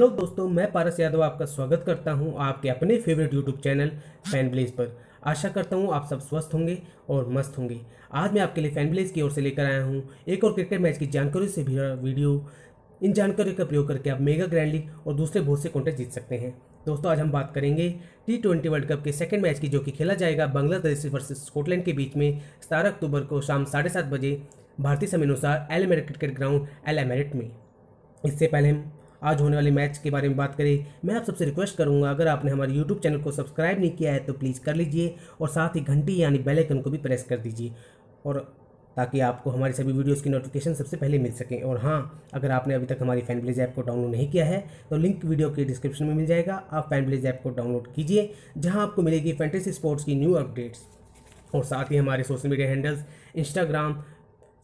hello तो दोस्तों मैं पारस यादव आपका स्वागत करता हूं आपके अपने favourite YouTube channel Fan Blaze पर आशा करता हूं आप सब स्वस्थ होंगे और मस्त होंगे आज मैं आपके लिए फैन ब्लेज की ओर से लेकर आया हूं एक और क्रिकेट मैच की जानकारी से भरा वीडियो इन जानकारी का प्रयोग करके आप मेगा ग्रैंड लीग और दूसरे बहुत से कॉन्टेस्ट जीत सकते हैं दोस्तों आज हम बात करेंगे टी ट्वेंटी वर्ल्ड कप के सेकेंड मैच की जो कि खेला जाएगा बांग्लादेश वर्सेज स्कॉटलैंड के बीच में सतारह अक्टूबर को शाम साढ़े सात बजे भारतीय समय अनुसार Al Amerat cricket ground Al Amerat में इससे पहले हम आज होने वाले मैच के बारे में बात करें मैं आप सबसे रिक्वेस्ट करूंगा अगर आपने हमारे यूट्यूब चैनल को सब्सक्राइब नहीं किया है तो प्लीज़ कर लीजिए और साथ ही घंटी यानी बेलाइकन को भी प्रेस कर दीजिए और ताकि आपको हमारी सभी वीडियोस की नोटिफिकेशन सबसे पहले मिल सके और हाँ अगर आपने अभी तक हमारी फैन प्लेज ऐप को डाउनलोड नहीं किया है तो लिंक वीडियो के डिस्क्रिप्शन में मिल जाएगा आप फैन प्लेज ऐप को डाउनलोड कीजिए जहाँ आपको मिलेगी फैंटेसी स्पोर्ट्स की न्यू अपडेट्स और साथ ही हमारे social media handles Instagram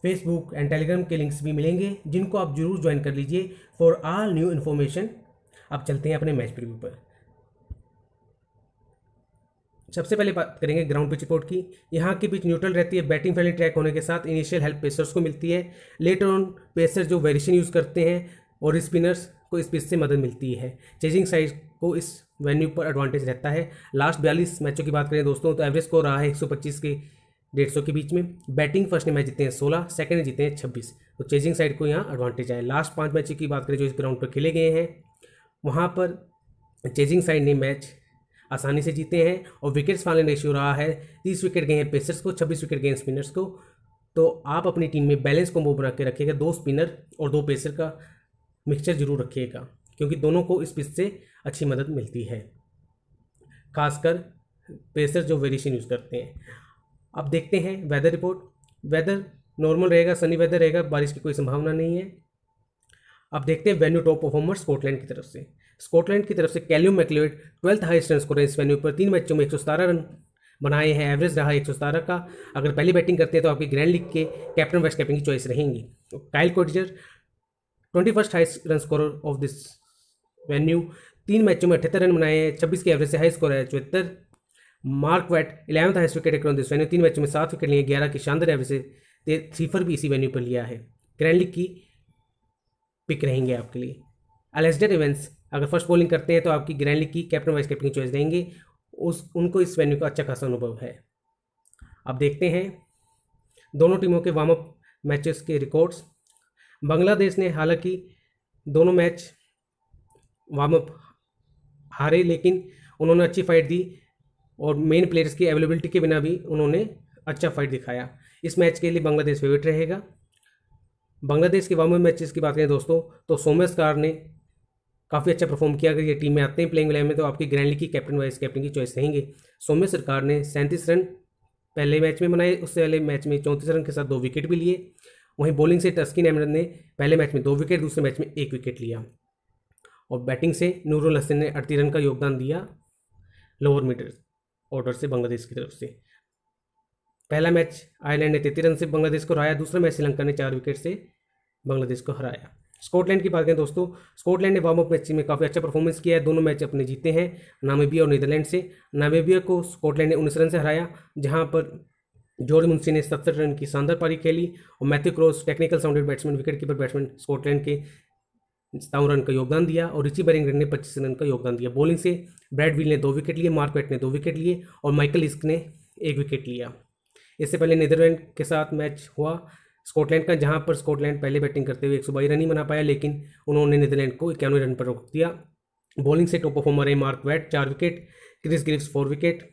Facebook and Telegram के लिंक्स भी मिलेंगे जिनको आप जरूर ज्वाइन कर लीजिए फॉर आल न्यू इन्फॉर्मेशन अब चलते हैं अपने मैच प्रीव्यू पर सबसे पहले बात करेंगे ग्राउंड पिच रिपोर्ट की यहाँ की पिच न्यूट्रल रहती है बैटिंग फैली ट्रैक होने के साथ इनिशियल हेल्प पेसर्स को मिलती है लेटर ऑन पेसर जो वेरिएशन यूज़ करते हैं और स्पिनर्स को इस पिच से मदद मिलती है चेजिंग साइज को इस वेन्यू पर एडवांटेज रहता है लास्ट बयालीस मैचों की बात करें दोस्तों तो एवरेज स्कोर रहा है एक के डेढ़ सौ के बीच में बैटिंग फर्स्ट ने मैच जीते हैं सोलह सेकंड ने जीते हैं छब्बीस तो चेजिंग साइड को यहाँ एडवांटेज आए लास्ट पांच मैच की बात करें जो इस ग्राउंड पर खेले गए हैं वहाँ पर चेजिंग साइड ने मैच आसानी से जीते हैं और विकेट्स वाले रेशियो रहा है तीस विकेट गए हैं पेसर्स को छब्बीस विकेट गए हैं स्पिनर्स को तो आप अपनी टीम में बैलेंस कॉम्बो बना के रखिएगा दो स्पिनर और दो पेसर का मिक्सचर जरूर रखिएगा क्योंकि दोनों को इस पिच से अच्छी मदद मिलती है खासकर पेसर जो वेरिएशन यूज़ करते हैं अब देखते हैं वेदर रिपोर्ट वेदर नॉर्मल रहेगा सनी वेदर रहेगा बारिश की कोई संभावना नहीं है अब देखते हैं वेन्यू टॉप परफॉर्मर स्कॉटलैंड की तरफ से स्कॉटलैंड की तरफ से Calum MacLeod twelfth highest run score है इस वेन्यू पर तीन मैचों में एक रन बनाए हैं एवरेज रहा एक का अगर पहली बैटिंग करते हैं तो आपकी ग्रैंड लीग के कैप्टन वाइस कैप्टन की चॉइस रहेंगी Kyle Coetzer twenty first highest run score of this venue तीन मैचों में अठहत्तर रन बनाए हैं छब्बीस के एवरेज से हाई स्कोर है चौहत्तर Mark Watt eleventh highest wicket taker this venue तीन मैचों में सात विकेट लिए ग्यारह की शानदार एवरेज से थ्रीफर भी इसी वेन्यू पर लिया है ग्रैंड की पिक रहेंगे आपके लिए अलेस्डर इवेंट्स अगर फर्स्ट बॉलिंग करते हैं तो आपकी ग्रैंडली की कैप्टन वाइस कैप्टन की चॉइस देंगे उस उनको इस वेन्यू का अच्छा खासा अनुभव है अब देखते हैं दोनों टीमों के वार्म अप मैचेस के रिकॉर्ड्स बांग्लादेश ने हालांकि दोनों मैच वार्म अप हारे लेकिन उन्होंने अच्छी फाइट दी और मेन प्लेयर्स की अवेलेबिलिटी के बिना भी उन्होंने अच्छा फाइट दिखाया इस मैच के लिए बांग्लादेश फेवरेट रहेगा बांग्लादेश के वार्म मैचेस की बात करें दोस्तों तो सोमेश कार ने काफ़ी अच्छा परफॉर्म किया अगर ये टीम में आते हैं प्लेइंग इलेवन में तो आपकी ग्रैंड लीग की कैप्टन वाइस कैप्टन की चॉइस रहेंगे सोम्य सरकार ने सैंतीस रन पहले मैच में बनाए उससे पहले मैच में चौंतीस रन के साथ दो विकेट भी लिए वहीं बॉलिंग से टस्किन अहमद ने पहले मैच में दो विकेट दूसरे मैच में एक विकेट लिया और बैटिंग से नूरुल हसन ने अड़तीस रन का योगदान दिया लोअर मीटर ऑर्डर से बांग्लादेश की तरफ से पहला मैच आयरलैंड ने तेती रन से बांग्लादेश को हराया दूसरा मैच श्रीलंका ने चार विकेट से बांग्लादेश को हराया स्कॉटलैंड की बात करें दोस्तों स्कॉटलैंड ने वार्म अप मैच में काफ़ी अच्छा परफॉर्मेंस किया है दोनों मैच अपने जीते हैं नामेबिया और नीदरलैंड से नामेबिया को स्कॉटलैंड ने उन्नीस रन से हराया जहां पर जॉर्ज मुंसी ने सत्तर रन की शानदार पारी खेली और Matthew Cross technical sounded batsman wicket keeper batsman Scotland के सतावन रन का योगदान दिया और रिची बेरिंगटन ने पच्चीस रन का योगदान दिया बॉलिंग से ब्रैड विल ने दो विकेट लिए मार्क वेट ने दो विकेट लिए और माइकल इस्क ने एक विकेट लिया इससे पहले नीदरलैंड के साथ मैच हुआ स्कॉटलैंड का जहां पर स्कॉटलैंड पहले बैटिंग करते हुए एक रन ही बना पाया लेकिन उन्होंने नीदरलैंड को इक्यानवे रन पर रोक दिया बॉलिंग से टॉप परफॉर्मर रहे मार्क वैट चार wicket Chris Greaves four wicket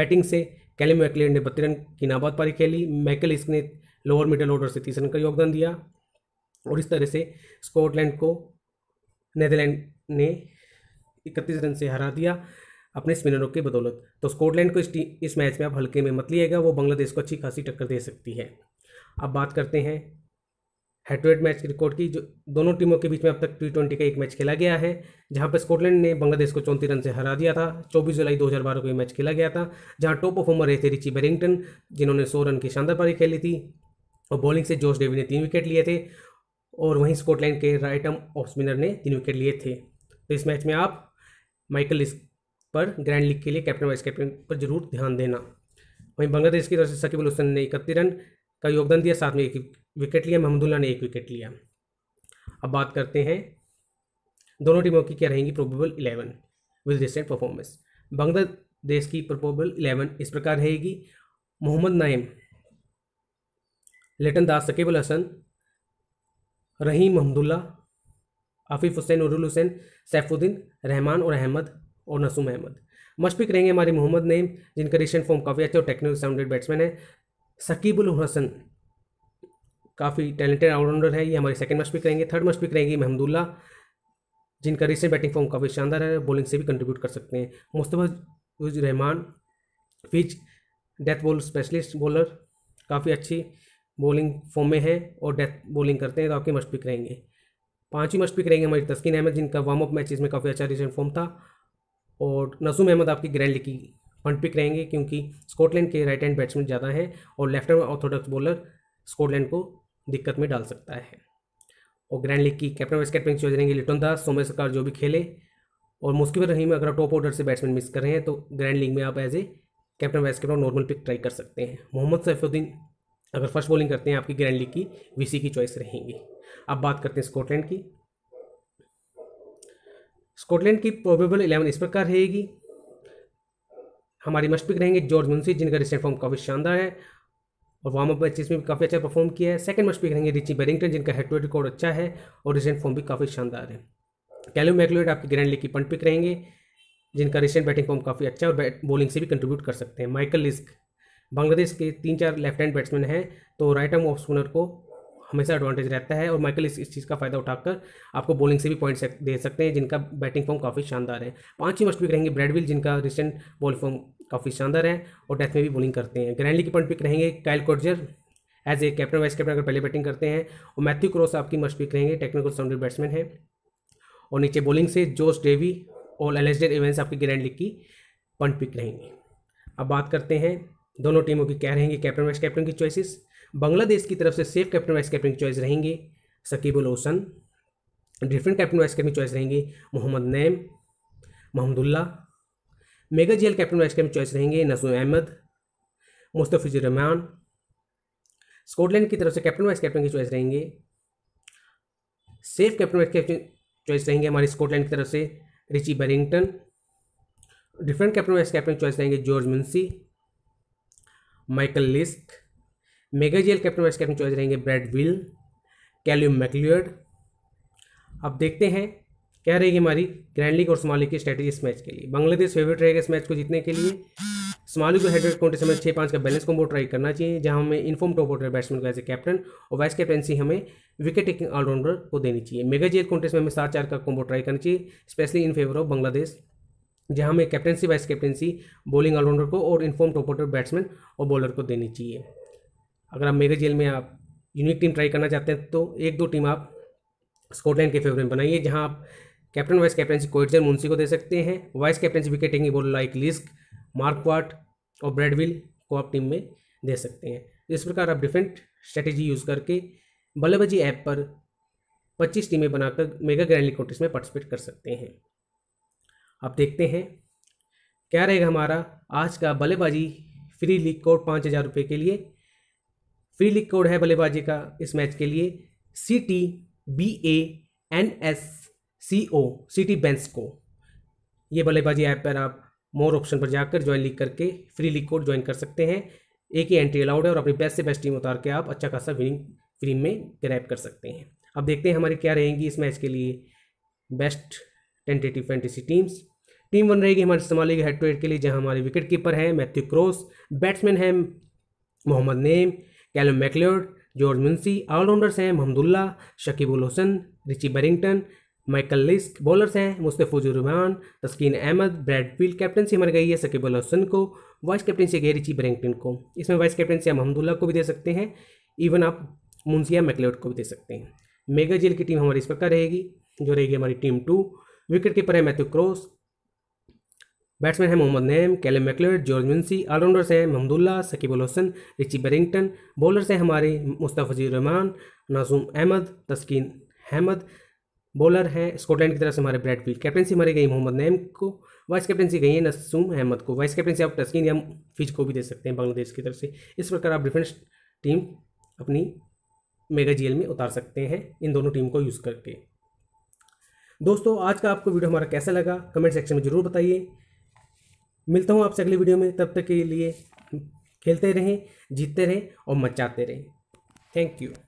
batting से कैलिम मैकलेन ने बत्तीस रन की नाबाद पारी खेली माइकल ने लोअर मिडल ऑर्डर से तीस रन का योगदान दिया और इस तरह से स्कॉटलैंड को नैदरलैंड ने इकतीस रन से हरा दिया अपने स्पिनरों के बदौलत तो स्कॉटलैंड को इस इस मैच में अब हल्के में मत लिएगा वो बांग्लादेश को अच्छी खासी टक्कर दे सकती है अब बात करते हैं head to head match record की जो दोनों टीमों के बीच में अब तक टी ट्वेंटी का एक मैच खेला गया है जहां पर स्कॉटलैंड ने बांग्लादेश को चौंतीस रन से हरा दिया था 24 जुलाई 2012 को ये मैच खेला गया था जहां टॉप परफॉर्मर रहे थे रिची बेरिंगटन जिन्होंने सौ रन की शानदार पारी खेली थी और बॉलिंग से जोश डेवी ने तीन विकेट लिए थे और वहीं स्कॉटलैंड के राइट आर्म ऑफ स्पिनर ने तीन विकेट लिए थे तो इस मैच में आप माइकल इस पर ग्रैंड लीग के लिए कैप्टन वाइस कैप्टन पर जरूर ध्यान देना वहीं बांग्लादेश की तरफ से सकीबुल हुसैन ने इकतीस रन का योगदान दिया साथ में एक विकेट लिया महमदुल्ला ने एक विकेट लिया अब बात करते हैं दोनों टीमों की क्या रहेंगी probable eleven with recent performance Bangladesh की प्रोबेबल इलेवन इस प्रकार रहेगी मोहम्मद नाइम लेटन दास सकीबुल हसन रहीम हमदुल्ला आफिफ हुसैन उरुल हुसैन सैफुद्दीन रहमान और अहमद और नसूम अहमद मशफिक रहेंगे हमारे मोहम्मद नेम जिनका रिशन फॉर्म काफ़ी अच्छे और टेक्निकल साउंडेड बैट्समैन है सकीबुल हसन काफ़ी टैलेंटेड ऑलराउंडर है ये हमारे सेकंड मशफिक रहेंगे थर्ड मशफिक रहेंगे महमदुल्ला जिनका रिसेंट बैटिंग फॉर्म काफ़ी शानदार है बॉलिंग से भी कंट्रीब्यूट कर सकते हैं मुस्तफ़ा रहमान फिज डेथ बॉल स्पेशलिस्ट बॉलर काफ़ी अच्छी बॉलिंग फॉर्म में हैं और डेथ बॉलिंग करते हैं तो आपके मस्ट पिक रहेंगे पाँचवीं मस्ट पिक रहेंगे हमारी तस्किन अहमद जिनका वार्म अप मैचेज में काफ़ी अच्छा रिसेंट फॉर्म था और नसूम अहमद आपकी ग्रैंड लीग की फंड पिक रहेंगे क्योंकि स्कॉटलैंड के राइट हैंड बैट्समैन ज़्यादा हैं और left hand orthodox bowler Scotland को दिक्कत में डाल सकता है और ग्रैंड लीग की कैप्टन वाइस कैप्टन चोज रहेंगे लिटन दास सोमे सरकार जो भी खेले और मुस्किब रहीम अगर आप टॉप ऑर्डर से बैट्समैन मिस कर रहे हैं तो ग्रैंड लीग में आप as a captain vice captain normal pick try कर सकते हैं मोहम्मद सैफुद्दीन अगर फर्स्ट बॉलिंग करते हैं आपकी ग्रैंड लीग की वीसी की चॉइस रहेंगी अब बात करते हैं स्कॉटलैंड की स्कॉटलैंड की प्रोबेबल इलेवन इस प्रकार रहेगी हमारी मस्ट पिक रहेंगे जॉर्ज मुंसी जिनका रिसेंट फॉर्म काफ़ी शानदार है और वार्म अप मैचेस में भी काफ़ी अच्छा परफॉर्म किया है सेकंड मस्ट पिक रहेंगे रिची बेरिंगटन जिनका हेड टू रिकॉर्ड अच्छा है और रिसेंट फॉर्म भी काफ़ी शानदार है कैलो मैकलोड आपकी ग्रैंड लीग की पंट पिक रहेंगे जिनका रिसेंट बैटिंग फॉर्म काफ़ी अच्छा है और बॉलिंग से भी कंट्रीब्यूट कर सकते हैं माइकल लिस्क बांग्लादेश के तीन चार लेफ्ट हैंड बैट्समैन हैं तो राइट आर्म ऑफ स्पिनर को हमेशा एडवांटेज रहता है और माइकल इस, इस चीज़ का फ़ायदा उठाकर आपको बॉलिंग से भी पॉइंट्स दे सकते हैं जिनका बैटिंग फॉर्म काफ़ी शानदार है पांच ही मस्ट पिक रहेंगे ब्रेडविल जिनका रिसेंट बॉल फॉर्म काफ़ी शानदार है और डेथ में भी बॉलिंग करते हैं ग्रैंडली के पॉइंट पिक रहेंगे Kyle Coetzer as a captain vice captain अगर पहले बैटिंग करते हैं और मैथ्यू क्रॉस आपकी मस्ट पिक रहेंगे टेक्निकल साउंडेड बैट्समैन है और नीचे बॉलिंग से जोस डेवी और एलेस्डर इवेंस आपकी ग्रैंड लीग की पंट पिक रहेंगे अब बात करते हैं दोनों टीमों की क्या रहेंगी कैप्टन वाइस कैप्टन की चॉइसिस बांग्लादेश की तरफ से सेफ कैप्टन वाइस कैप्टन की चॉइस रहेंगे Shakibul Hasan different captain vice captain की चॉइस रहेंगे Mohammad Naim Mahmudullah mega GL captain vice captain choice रहेंगे नसूम अहमद मुस्तफ़िजुर रहमान स्कॉटलैंड की तरफ से कैप्टन वाइस कैप्टन की चॉइस रहेंगे safe captain vice captain choice रहेंगे हमारी स्कॉटलैंड की तरफ से Richie Berrington different captain vice captain choice रहेंगे George Munsey Michael Leask mega GL captain vice captain choice रहेंगे ब्रैड विल कैल्यूम मैकलियड अब देखते हैं क्या रहेगी हमारी ग्रैंड लीग और सोमाली की स्ट्रैटेजी इस मैच के लिए बांग्लादेश फेवरेट रहेगा इस मैच को जीतने के लिए सोमाली को हेडवेड काउंटर समय छः पाँच का बैलेंस कॉम्बो ट्राई करना चाहिए जहां हमें इन्फॉर्म टॉप ऑर्डर बैट्समैन का एज ए कैप्टन और वाइस कैप्टनसी हमें विकेट टेकिंग ऑलराउंडर को देनी चाहिए मेगा जेल कॉन्टेस्ट में हमें सात चार का कॉम्बो ट्राई करना चाहिए specially in favour of Bangladesh जहाँ हमें captaincy vice captaincy bowling all rounder को और इन्फॉर्म टॉप बैट्समैन और बॉलर को देनी चाहिए अगर आप मेरे जेल में आप यूनिक टीम ट्राई करना चाहते हैं तो एक दो टीम आप स्कॉटलैंड के फेवरेट बनाइए जहाँ आप captain vice captaincy Coetzer Munsey को दे सकते हैं vice captaincy wicket taking bowler like Leask Mark Watt और ब्रेडविल को आप टीम में दे सकते हैं इस प्रकार आप डिफरेंट स्ट्रेटेजी यूज़ करके बल्लेबाजी ऐप पर 25 टीमें बनाकर मेगा ग्रैंड लीग कॉन्टेस्ट में पार्टिसिपेट कर सकते हैं अब देखते हैं क्या रहेगा हमारा आज का बल्लेबाजी फ्री लीग कोड पाँच हज़ार रुपये के लिए फ्री लीग कोड है बल्लेबाजी का इस मैच के लिए C T B A N S C O C T बेंस को ये बल्लेबाजी ऐप पर आप मोर ऑप्शन पर जाकर ज्वाइन लीग करके फ्री लीग कोड ज्वाइन कर सकते हैं एक ही एंट्री अलाउड है और अपनी बेस्ट से बेस्ट टीम उतार के आप अच्छा खासा विनिंग फ्री में ग्रैप कर सकते हैं अब देखते हैं हमारी क्या रहेंगी इस मैच के लिए best tentative fantasy teams team one रहेगी हमारे इस्तेमाल हेड टू हेड के लिए जहां हमारे विकेट कीपर हैं मैथ्यू क्रॉस बैट्समैन हैं Mohammad Naim Calum MacLeod George Munsey allrounders हैं Mahmudullah Shakibul Hasan Richie Berrington Michael Leask bowlers हैं मुस्तफ़ुजुर रहमान तस्कीन अहमद ब्रैडफील्ड कैप्टनसी हमारे गई है सकीबुल हसन को वाइस कैप्टनसी गई रिची बरिंगटन को इसमें वाइस कैप्टनसी हम महमदुल्ला को भी दे सकते हैं इवन आप मुंसिया मैकलेट को भी दे सकते हैं मेगा जेल की टीम हमारी इस प्रकार रहेगी जो रहेगी हमारी टीम टू विकेट कीपर है मैथ्यू क्रॉस बैट्समैन है Mohammad Naim Calum MacLeod George Munsey allrounders हैं Mahmudullah Shakibul Hasan Richie Berrington bowlers हैं हमारे मुस्तफ़ी रहमान नाजूम अहमद तस्कीन अहमद बॉलर हैं स्कॉटलैंड की तरफ से हमारे ब्रैडफील्ड कैप्टनसी हमारी गई मोहम्मद नैम को वाइस कैप्टनसी गई है नसूम अहमद को वाइस कैप्टनसी आप तस्किन या फिज को भी दे सकते हैं बांग्लादेश की तरफ से इस प्रकार आप डिफेंस टीम अपनी मेगा जीएल में उतार सकते हैं इन दोनों टीम को यूज़ करके दोस्तों आज का आपको वीडियो हमारा कैसा लगा कमेंट सेक्शन में ज़रूर बताइए मिलता हूँ आपसे अगली वीडियो में तब तक के लिए खेलते रहें जीतते रहें और मचाते रहें थैंक यू